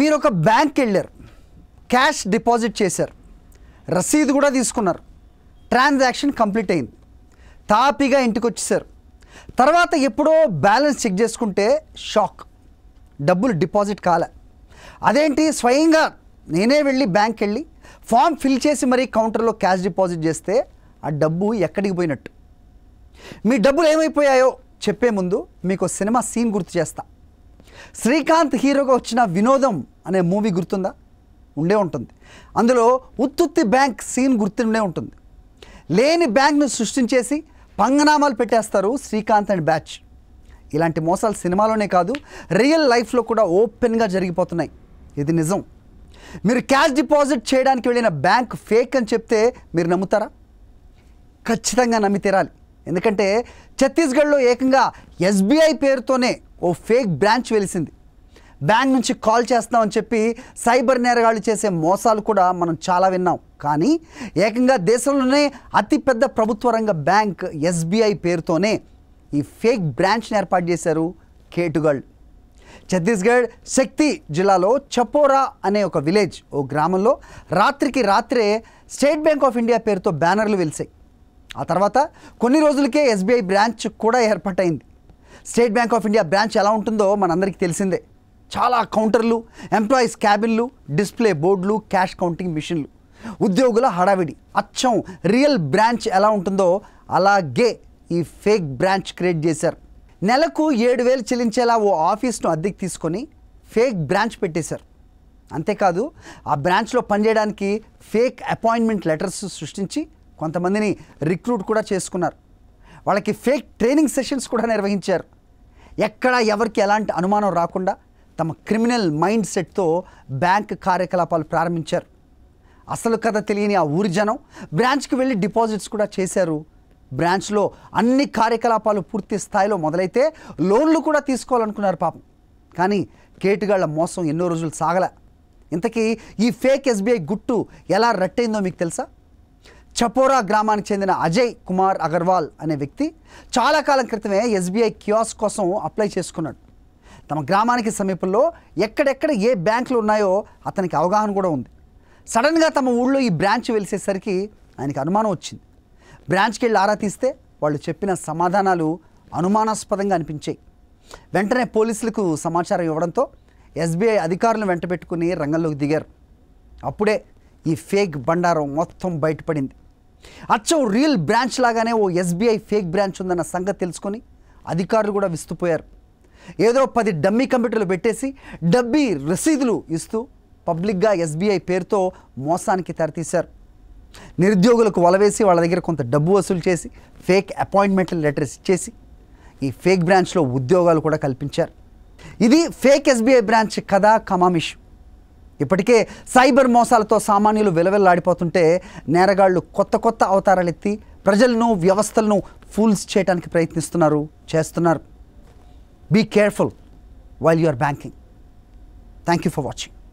మీరు ఒక బ్యాంక్కి వెళ్ళారు క్యాష్ డిపాజిట్ చేశారు రసీదు కూడా తీసుకున్నారు ట్రాన్సాక్షన్ కంప్లీట్ అయింది తాపీగా ఇంటికి వచ్చేసారు తర్వాత ఎప్పుడో బ్యాలెన్స్ చెక్ చేసుకుంటే షాక్ డబ్బులు డిపాజిట్ కాలే అదేంటి స్వయంగా నేనే వెళ్ళి బ్యాంక్ వెళ్ళి ఫామ్ ఫిల్ చేసి మరీ కౌంటర్లో క్యాష్ డిపాజిట్ చేస్తే ఆ డబ్బు ఎక్కడికి పోయినట్టు మీ డబ్బులు ఏమైపోయాయో చెప్పే ముందు మీకు సినిమా సీన్ గుర్తు చేస్తాను శ్రీకాంత్ హీరోగా వచ్చిన వినోదం అనే మూవీ గుర్తుందా ఉండే ఉంటుంది అందులో ఉత్తుత్తి బ్యాంక్ సీన్ గుర్తుండే ఉంటుంది లేని బ్యాంక్ను సృష్టించేసి పంగనామాలు పెట్టేస్తారు శ్రీకాంత్ అండ్ బ్యాచ్ ఇలాంటి మోసాలు సినిమాలోనే కాదు రియల్ లైఫ్లో కూడా ఓపెన్గా జరిగిపోతున్నాయి ఇది నిజం మీరు క్యాష్ డిపాజిట్ చేయడానికి వెళ్ళిన బ్యాంక్ ఫేక్ అని చెప్తే మీరు నమ్ముతారా ఖచ్చితంగా నమ్మి తీరాలి ఎందుకంటే ఛత్తీస్గఢ్లో ఏకంగా ఎస్బీఐ పేరుతోనే ఓ ఫేక్ బ్రాంచ్ వెలిసింది బ్యాంక్ నుంచి కాల్ చేస్తున్నామని చెప్పి సైబర్ నేరగాళ్ళు చేసే మోసాలు కూడా మనం చాలా విన్నాం కానీ ఏకంగా దేశంలోనే అతిపెద్ద ప్రభుత్వ రంగ బ్యాంక్ ఎస్బీఐ పేరుతోనే ఈ ఫేక్ బ్రాంచ్ని ఏర్పాటు చేశారు కేటుగల్ ఛత్తీస్గఢ్ శక్తి జిల్లాలో చపోరా అనే ఒక విలేజ్ ఓ గ్రామంలో రాత్రికి రాత్రే స్టేట్ బ్యాంక్ ఆఫ్ ఇండియా పేరుతో బ్యానర్లు వెలిసాయి ఆ తర్వాత కొన్ని రోజులకే ఎస్బీఐ బ్రాంచ్ కూడా ఏర్పాటైంది state bank of India branch ఎలా ఉంటుందో మనందరికీ తెలిసిందే చాలా కౌంటర్లు ఎంప్లాయీస్ క్యాబిన్లు డిస్ప్లే బోర్డులు క్యాష్ కౌంటింగ్ మిషన్లు ఉద్యోగుల హడావిడి అచ్చం రియల్ బ్రాంచ్ ఎలా ఉంటుందో అలాగే ఈ ఫేక్ బ్రాంచ్ క్రియేట్ చేశారు నెలకు ఏడు వేలు చెల్లించేలా ఓ ఆఫీస్ను అద్దెకి తీసుకొని ఫేక్ బ్రాంచ్ పెట్టేశారు అంతేకాదు ఆ బ్రాంచ్లో పనిచేయడానికి ఫేక్ అపాయింట్మెంట్ లెటర్స్ సృష్టించి కొంతమందిని రిక్రూట్ కూడా చేసుకున్నారు వాళ్ళకి ఫేక్ ట్రైనింగ్ సెషన్స్ కూడా నిర్వహించారు ఎక్కడ ఎవరికి ఎలాంటి అనుమానం రాకుండా తమ క్రిమినల్ మైండ్ సెట్తో బ్యాంక్ కార్యకలాపాలు ప్రారంభించారు అసలు కథ తెలియని ఆ ఊరి జనం బ్రాంచ్కి వెళ్ళి డిపాజిట్స్ కూడా చేశారు బ్రాంచ్లో అన్ని కార్యకలాపాలు పూర్తి స్థాయిలో మొదలైతే లోన్లు కూడా తీసుకోవాలనుకున్నారు పాపం కానీ కేటుగాళ్ల మోసం ఎన్నో రోజులు సాగల ఇంతకీ ఈ ఫేక్ ఎస్బీఐ గుట్టు ఎలా రట్టయిందో మీకు తెలుసా చపోరా గ్రామానికి చెందిన అజయ్ కుమార్ అగర్వాల్ అనే వ్యక్తి చాలా కాలం క్రితమే ఎస్బీఐ క్యాస్ కోసం అప్లై చేసుకున్నాడు తమ గ్రామానికి సమీపంలో ఎక్కడెక్కడ ఏ బ్యాంకులు ఉన్నాయో అతనికి అవగాహన కూడా ఉంది సడన్గా తమ ఊళ్ళో ఈ బ్రాంచ్ వెలిసేసరికి ఆయనకి అనుమానం వచ్చింది బ్రాంచ్కి వెళ్ళి ఆరా తీస్తే వాళ్ళు చెప్పిన సమాధానాలు అనుమానాస్పదంగా అనిపించాయి వెంటనే పోలీసులకు సమాచారం ఇవ్వడంతో ఎస్బీఐ అధికారులను వెంట పెట్టుకుని రంగంలోకి దిగారు అప్పుడే ఈ ఫేక్ బండారం మొత్తం బయటపడింది అచ్చో రియల్ బ్రాంచ్ లాగానే ఓ ఎస్బీఐ ఫేక్ బ్రాంచ్ ఉందన్న సంగతి తెలుసుకొని అధికారులు కూడా విస్తుపోయారు ఏదో పది డమ్మీ కంప్యూటర్లు పెట్టేసి డబ్బీ రసీదులు ఇస్తూ పబ్లిక్గా ఎస్బీఐ పేరుతో మోసానికి తెరతీశారు నిరుద్యోగులకు వలవేసి వాళ్ళ దగ్గర కొంత డబ్బు వసూలు చేసి ఫేక్ అపాయింట్మెంట్ లెటర్స్ ఇచ్చేసి ఈ ఫేక్ బ్రాంచ్లో ఉద్యోగాలు కూడా కల్పించారు ఇది ఫేక్ ఎస్బీఐ బ్రాంచ్ కథ కమామిష్ ఇప్పటికే సైబర్ మోసాలతో సామాన్యులు విలవిల్లాడిపోతుంటే నేరగాళ్లు కొత్త కొత్త అవతారాలెత్తి ప్రజలను వ్యవస్థలను ఫూల్స్ చేయడానికి ప్రయత్నిస్తున్నారు చేస్తున్నారు be careful while you're banking thank you for watching